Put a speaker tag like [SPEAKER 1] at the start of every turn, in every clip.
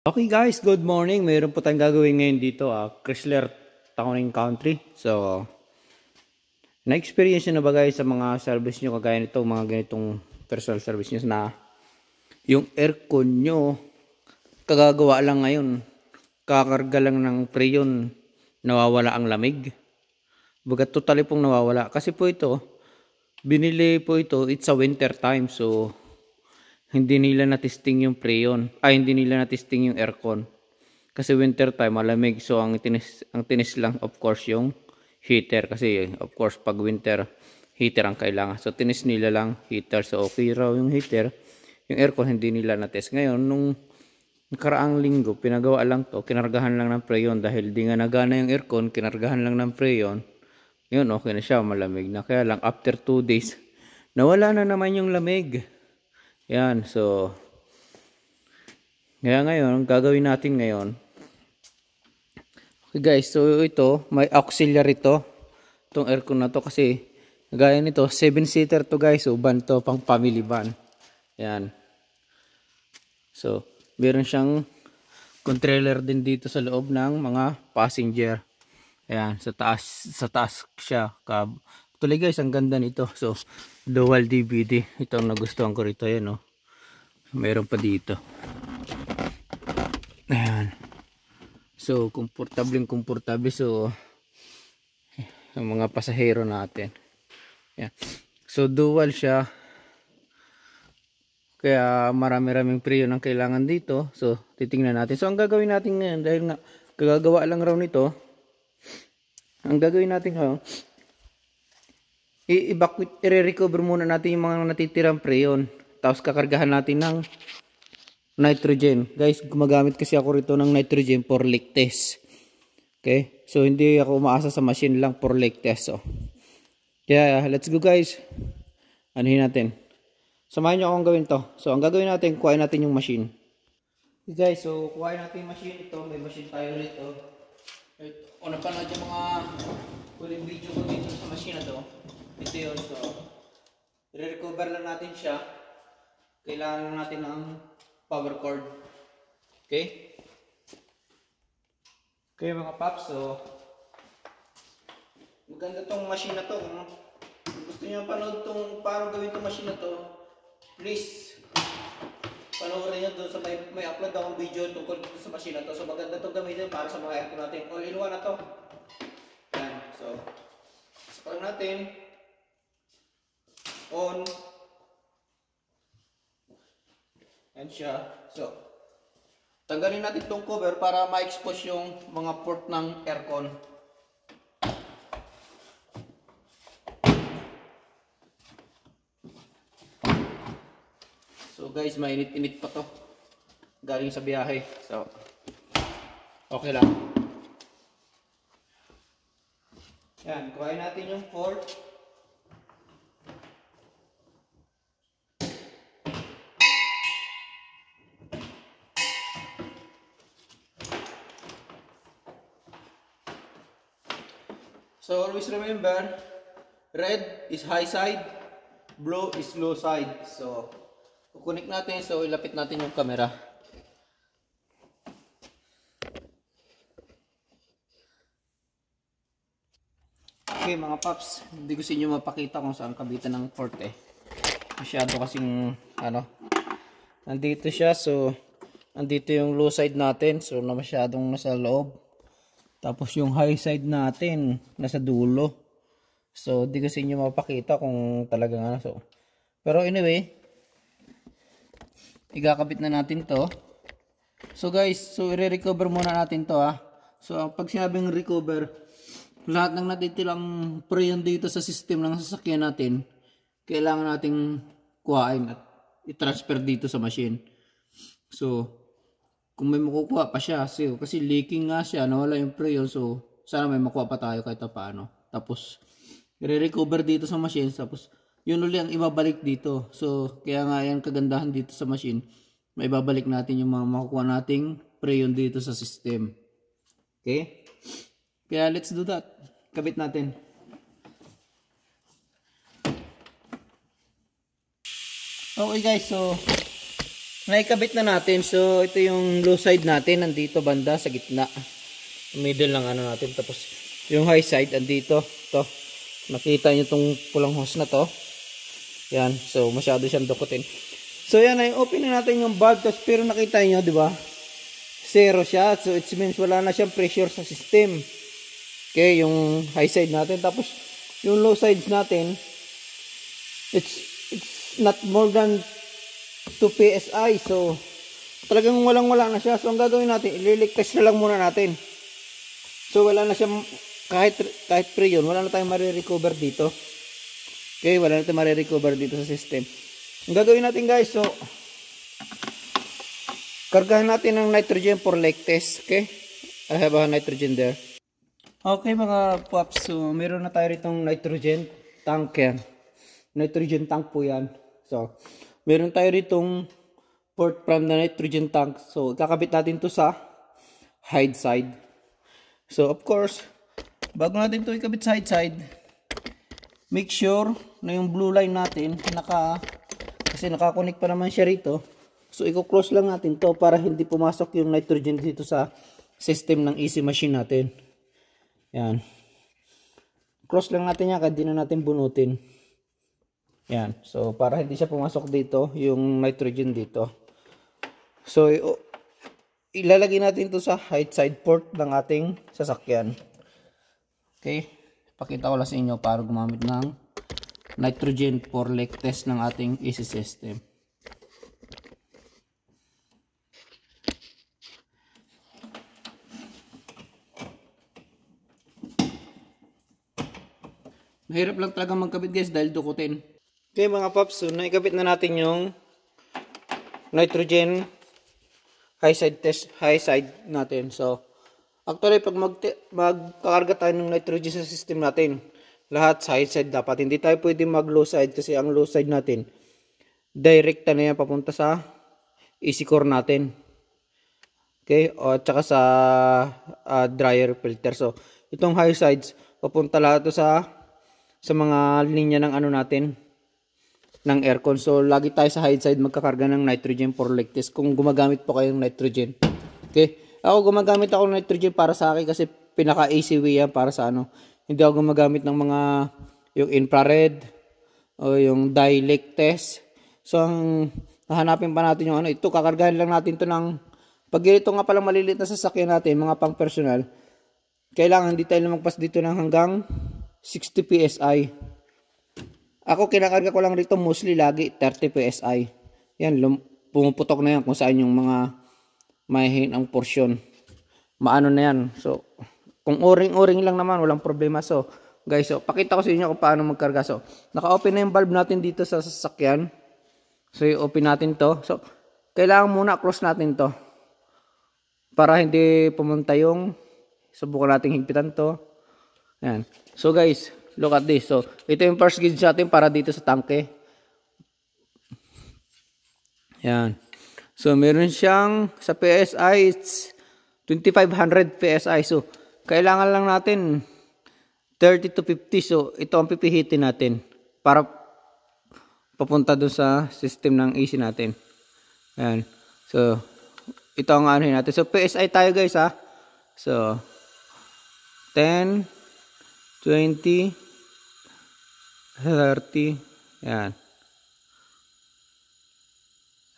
[SPEAKER 1] Okay guys, good morning. Mayroon po tayong gagawin ngayon dito, ah, Chrysler Town and Country. So, na-experience nyo na ba guys sa mga service nyo kagaya nito, mga ganitong personal service nyo na yung aircon nyo, kagagawa lang ngayon, kakarga lang ng preyon, nawawala ang lamig. Baga totally pong nawawala. Kasi po ito, binili po ito, it's a winter time. So, hindi nila natesting yung preyon. Ay, hindi nila natesting yung aircon. Kasi winter time, malamig. So, ang tinis, ang tinis lang, of course, yung heater. Kasi, of course, pag winter, heater ang kailangan. So, tinis nila lang heater. So, okay raw yung heater. Yung aircon, hindi nila natest. Ngayon, nung nakaraang linggo, pinagawa lang to. Kinargahan lang ng preyon. Dahil di nga nagana yung aircon, kinargahan lang ng preyon. Ngayon, okay na siya. Malamig na. Kaya lang, after 2 days, nawala na naman yung lamig. Yan, so kaya ngayon, gagawin natin ngayon. Okay guys, so ito, may auxiliary to. Itong aircon na to kasi gaya nito, 7-seater to guys. So van to, pang family van. Yan. So, meron siyang controller din dito sa loob ng mga passenger. Ayan, sa taas, sa taas siya, ka, Tuloy guys, ang ganda nito. So, dual DVD. Ito ang nagustuhan ko rito. Ayan, oh. Meron pa dito. Ayan. So, komportableng komportable. So, ang mga pasahero natin. Ayan. So, dual siya. Kaya, marami-raming priyo ng kailangan dito. So, titingnan natin. So, ang gagawin natin ngayon, dahil nga, gagawa lang raw nito, ang gagawin natin ngayon, i-evacuate, i-recover muna natin yung mga natitirang preyon Tapos kakargahan natin ng nitrogen. Guys, gumagamit kasi ako rito ng nitrogen for leak test. Okay? So, hindi ako umaasa sa machine lang for leak test. So. Oh. Kaya, yeah, let's go guys. Anuhin natin. Samahan nyo akong gawin to. So, ang gagawin natin, kuhain natin yung machine. Okay guys, so kuhain natin yung machine ito. May machine tayo rito. Ito, o oh, napanood yung mga huling video ko dito sa machine na to. Ito yun. So, i-recover lang natin siya. Kailangan natin ng power cord. Okay? Okay mga paps, so maganda tong machine na to. Kung gusto niyo panood tong paano gawin tong machine na to, please panoorin niyo doon sa may, may upload akong video tungkol dito sa machine na to. So maganda tong gamitin para sa mga aircon natin. All in one na to. Yan. So, sa natin, on and siya. So, tanggalin natin itong cover para ma-expose yung mga port ng aircon. So guys, mainit-init pa to. Galing sa biyahe. So, okay lang. Yan, kuhain natin yung port. So always remember, red is high side, blue is low side. So kukunik natin, so ilapit natin yung camera. Okay mga paps, hindi ko sa inyo mapakita kung saan kabita ng port eh. Masyado kasing ano, nandito siya so nandito yung low side natin so na masyadong nasa loob. Tapos yung high side natin, nasa dulo. So, di kasi nyo mapakita kung talaga nga. So. Pero anyway, igakabit na natin to. So guys, so i-recover -re muna natin to ha. Ah. So, pag sinabing recover, lahat ng natitirang preyon dito sa system ng sasakyan natin, kailangan nating kuhain at i-transfer dito sa machine. So, kung may makukuha pa siya sale. Kasi leaking nga siya, nawala yung preon. So, sana may makuha pa tayo kahit paano. Tapos, re-recover dito sa machine. Tapos, yun uli ang ibabalik dito. So, kaya nga yan kagandahan dito sa machine. May babalik natin yung mga makukuha nating preon dito sa system. Okay? Kaya let's do that. Kabit natin. Okay guys, so naikabit na natin. So, ito yung low side natin. Nandito banda sa gitna. Middle lang ano natin. Tapos, yung high side, andito. to Nakita nyo tong pulang hose na to. Yan. So, masyado siyang dukutin. So, yan. Ay, open na natin yung valve. Tapos, pero nakita nyo, di ba? Zero siya. So, it means wala na siyang pressure sa system. Okay, yung high side natin. Tapos, yung low sides natin, it's, it's not more than 2 PSI. So, talagang walang-wala na siya. So, ang gagawin natin, ililik na lang muna natin. So, wala na siya, kahit, kahit pre yun, wala na tayong marirecover dito. Okay, wala na tayong marirecover dito sa system. Ang gagawin natin guys, so, kargahan natin ng nitrogen for lake test. Okay, I have a nitrogen there. Okay mga pups, so meron na tayo ritong nitrogen tank yan. Nitrogen tank po yan. So, meron tayo ritong port from the nitrogen tank. So, kakabit natin to sa hide side. So, of course, bago natin to ikabit sa hide side, make sure na yung blue line natin naka kasi nakakonik pa naman siya rito. So, i cross lang natin to para hindi pumasok yung nitrogen dito sa system ng easy machine natin. Yan. Cross lang natin yan kahit di na natin bunutin. Yan. So, para hindi siya pumasok dito, yung nitrogen dito. So, ilalagay natin to sa height side port ng ating sasakyan. Okay. Pakita ko lang sa inyo para gumamit ng nitrogen for leak test ng ating AC system. Mahirap lang talaga magkabit guys dahil dukutin. Okay mga paps, so naikabit na natin yung nitrogen high side test, high side natin. So, actually pag mag magkakarga tayo ng nitrogen sa system natin, lahat side side dapat. Hindi tayo pwedeng mag low side kasi ang low side natin, direct na yan papunta sa easy core natin. Okay, o at saka sa uh, dryer filter. So, itong high sides, papunta lahat sa sa mga linya ng ano natin, ng aircon. So, lagi tayo sa high side magkakarga ng nitrogen for like this kung gumagamit po kayong nitrogen. Okay? Ako gumagamit ako ng nitrogen para sa akin kasi pinaka ACW yan para sa ano. Hindi ako gumagamit ng mga yung infrared o yung dielectric test. So, ang hahanapin pa natin yung ano. Ito, kakargahan lang natin to ng pag ito nga palang maliliit na sasakyan natin, mga pang personal, kailangan hindi tayo magpas dito ng hanggang 60 PSI. Ako kinakarga ko lang rito mostly lagi 30 PSI. Yan, pumuputok na yan kung saan yung mga mahihin ang portion. Maano na yan. So, kung o ring lang naman, walang problema. So, guys, so, pakita ko sa inyo kung paano magkarga. So, naka-open na yung valve natin dito sa sasakyan. So, i-open natin to. So, kailangan muna cross natin to. Para hindi pumunta yung subukan nating higpitan to. Ayan. So, guys, Look at this. So, ito yung first gauge natin para dito sa tanke. Yan. So, meron siyang sa PSI, it's 2500 PSI. So, kailangan lang natin 30 to 50. So, ito ang pipihitin natin para papunta doon sa system ng AC natin. Yan. So, ito ang anuhin natin. So, PSI tayo guys ha. So, 10, 20, 30, yan.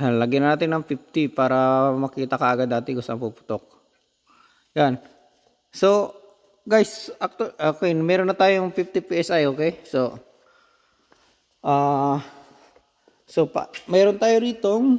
[SPEAKER 1] yan. Lagyan natin ng 50 para makita ka agad dati kung saan puputok. Yan. So, guys, okay, meron na tayong 50 PSI, okay? So, ah, uh, so, pa, meron tayo ritong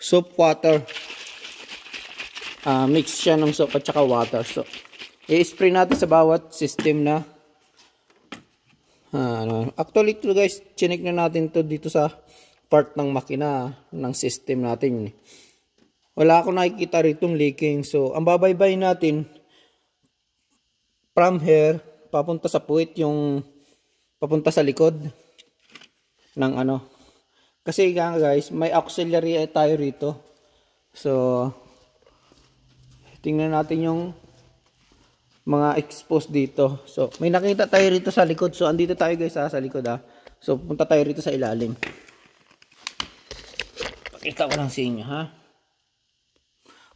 [SPEAKER 1] soap water. Uh, mix siya ng soap at saka water. So, i-spray natin sa bawat system na ah, ano. actually ito guys chinik na natin to dito sa part ng makina ng system natin wala akong nakikita ritong leaking so ang babaybay natin from here papunta sa puwit yung papunta sa likod ng ano kasi guys may auxiliary tayo rito so tingnan natin yung mga exposed dito. So, may nakita tayo rito sa likod. So, andito tayo guys ha, ah, sa likod ha. Ah. So, punta tayo rito sa ilalim. Pakita ko lang sa inyo ha.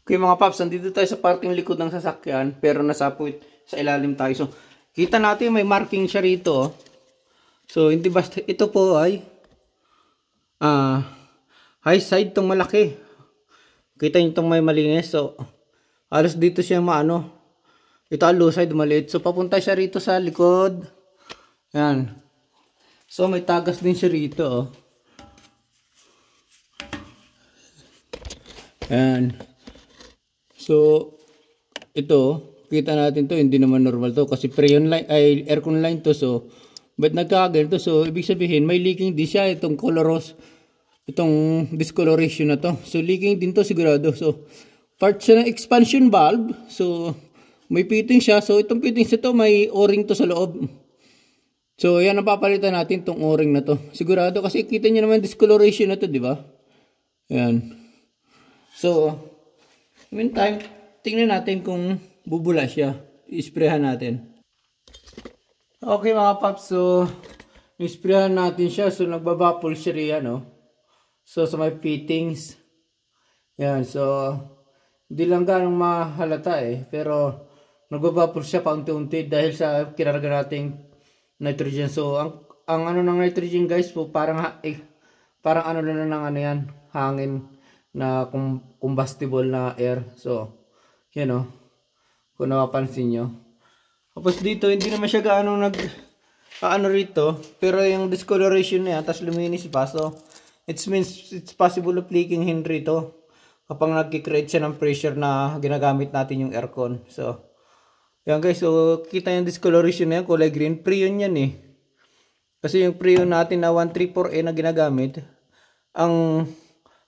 [SPEAKER 1] Okay mga paps, andito tayo sa parting likod ng sasakyan pero nasa point sa ilalim tayo. So, kita natin may marking siya rito. Oh. So, hindi basta ito po ay ah uh, high side tong malaki. Kita niyo tong may malinis. So, halos dito siya maano ito ang low side, maliit. So, papunta siya rito sa likod. Ayan. So, may tagas din siya rito, oh. Ayan. So, ito, kita natin to, hindi naman normal to. Kasi freon line, ay aircon line to. So, but to So, ibig sabihin, may leaking din siya itong coloros, itong discoloration na to. So, leaking din to sigurado. So, part siya ng expansion valve. So, may fitting siya. So, itong fittings ito, may o-ring to sa loob. So, yan ang papalitan natin tong o-ring na to. Sigurado kasi kita niyo naman discoloration na to, di ba? Ayan. So, meantime, tingnan natin kung bubula siya. Isprehan natin. Okay mga paps, so nisprehan natin siya. So nagbabapol siya rin ano. So sa so may fittings. Yan, so hindi lang ganong mahalata eh. Pero nagbabubble siya paunti-unti dahil sa kinarga nating nitrogen. So, ang, ang ano ng nitrogen guys po, parang, eh, parang ano na ng ano yan, hangin na combustible na air. So, yun o. Oh. Kung napapansin nyo. Tapos dito, hindi naman siya gaano nag, ano rito. Pero yung discoloration na yan, tapos luminis pa. So, it means it's possible of leaking hindi rito kapag nag-create siya ng pressure na ginagamit natin yung aircon. So, yan guys, so kita yung discoloration na yan, kulay green, prion yan eh. Kasi yung prion natin na 134A na ginagamit, ang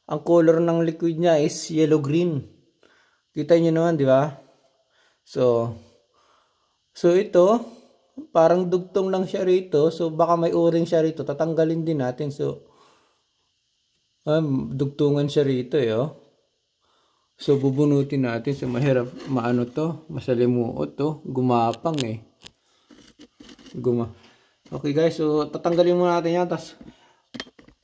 [SPEAKER 1] ang color ng liquid niya is yellow-green. Kita niyo naman, di ba? So, so ito, parang dugtong lang siya rito. So, baka may o-ring siya rito. Tatanggalin din natin. So, um, dugtungan siya rito eh. Oh. So, bubunutin natin. So, mahirap maano to. Masalimuot to. Gumapang eh. Guma. Okay guys, so tatanggalin muna natin yan. Tapos,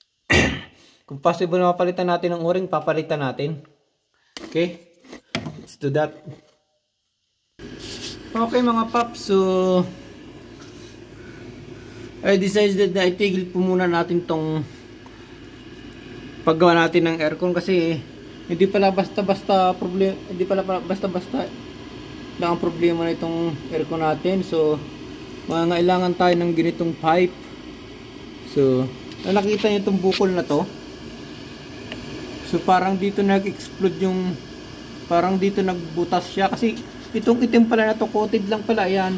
[SPEAKER 1] kung possible na mapalitan natin ng uring, papalitan natin. Okay? Let's do that. Okay mga paps, so I decided na itigil po muna natin tong paggawa natin ng aircon kasi eh, hindi pala basta-basta problema hindi pala basta-basta lang ang problema nitong aircon natin so mangailangan tayo ng ganitong pipe so nakita niyo itong bukol na to so parang dito nag-explode yung parang dito nagbutas siya kasi itong itim pala na to coated lang pala yan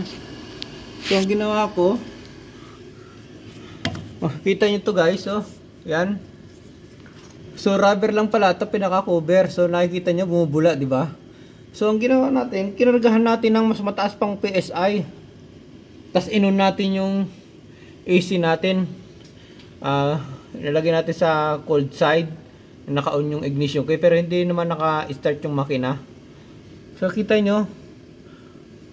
[SPEAKER 1] so ang ginawa ko oh, kita niyo to guys oh yan So rubber lang pala ito pinaka-cover. So nakikita niyo bumubula, di ba? So ang ginawa natin, kinargahan natin ng mas mataas pang PSI. Tapos inun natin yung AC natin. Uh, ah, nilagay natin sa cold side. Naka-on yung ignition. Okay, pero hindi naman naka-start yung makina. So kita nyo.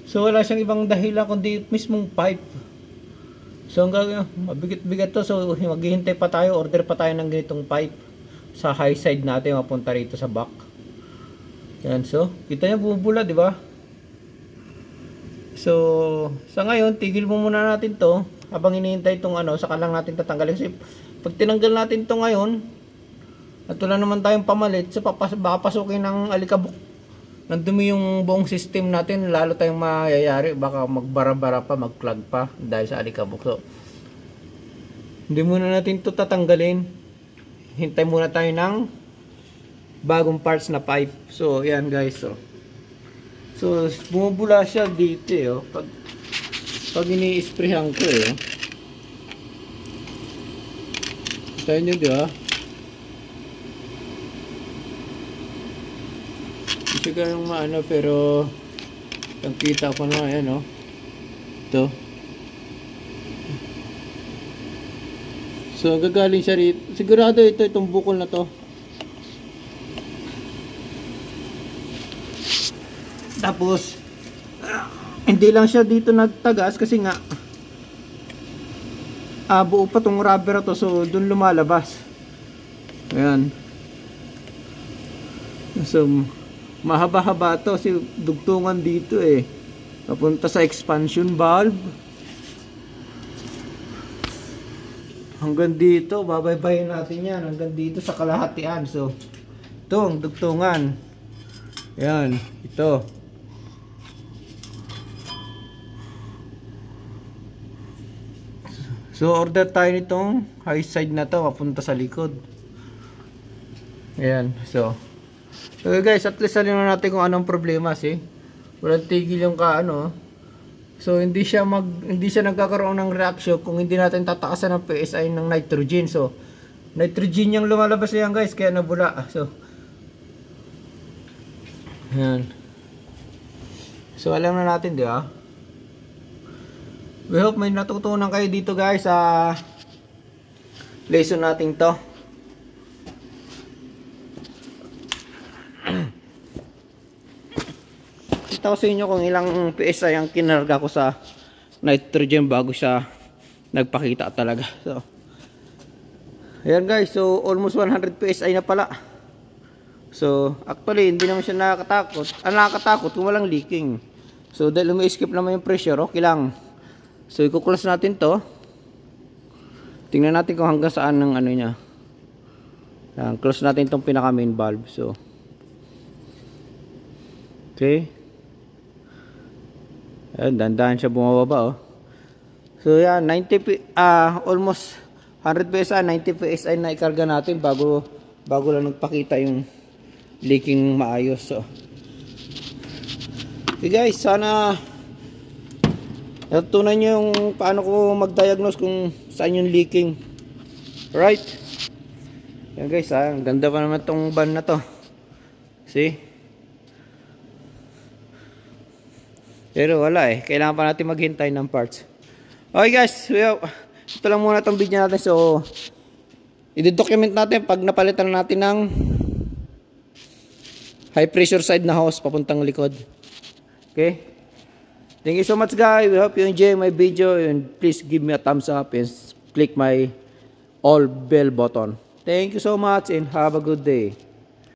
[SPEAKER 1] So wala siyang ibang dahilan kundi mismong pipe. So ang gagawin, mabigat-bigat to. So maghihintay pa tayo, order pa tayo ng ganitong pipe sa high side natin mapunta rito sa back yan so kita nyo bubula di ba so sa ngayon tigil mo muna natin to habang hinihintay itong ano saka lang natin tatanggalin kasi pag tinanggal natin to ngayon at wala naman tayong pamalit so papas ng alikabok nandumi yung buong system natin lalo tayong mayayari baka magbarabara bara pa magclog pa dahil sa alikabok so hindi muna natin to tatanggalin hintay muna tayo ng bagong parts na pipe. So, ayan guys. So, oh. so bumubula siya dito. Eh, oh. Pag, pag ini-sprayhan ko eh. Oh. Tayo nyo, di ba? Hindi ganun maano pero nakita ko na, yan. oh. Ito. So gagaling siya rito. Sigurado ito itong bukol na to. Tapos hindi lang siya dito nagtagas kasi nga ah, buo pa tong rubber to so dun lumalabas. Ayan. So mahaba-haba to si dugtungan dito eh. Papunta sa expansion valve. hanggang dito babaybayin natin yan hanggang dito sa kalahatian so ito ang dugtungan yan ito so order tayo nitong high side na to papunta sa likod yan so okay guys at least alam natin kung anong problema si eh. walang tigil yung kaano So hindi siya mag hindi siya nagkakaroon ng reaction kung hindi natin tataasan ng PSI ng nitrogen. So nitrogen yung lumalabas niyan guys kaya nabula. So Yan. So alam na natin, di ba? We hope may natutunan kayo dito guys sa lesson natin to. Pakita ko sa inyo kung ilang PSI ang kinarga ko sa nitrogen bago siya nagpakita talaga. So, ayan guys. So, almost 100 PSI na pala. So, actually, hindi naman siya nakakatakot. Ang ah, nakakatakot kung walang leaking. So, dahil umi escape naman yung pressure, okay lang. So, ikuklas natin to. Tingnan natin kung hanggang saan ng ano niya. Ayan, close natin itong pinaka main valve. So, okay. Ayan, eh, dandahan siya bumababa oh. So yan, 90 uh, ah, almost 100 PSI, 90 PSI na ikarga natin bago bago lang nagpakita yung leaking maayos. So. Oh. Okay guys, sana natutunan nyo yung paano ko mag-diagnose kung saan yung leaking. Right? Yan guys, ah, ang ganda pa naman tong van na to. See? Pero wala eh. Kailangan pa natin maghintay ng parts. Okay guys. ito lang muna itong video natin. So, i-document natin pag napalitan natin ng high pressure side na hose papuntang likod. Okay? Thank you so much guys. We hope you enjoy my video and please give me a thumbs up and click my all bell button. Thank you so much and have a good day.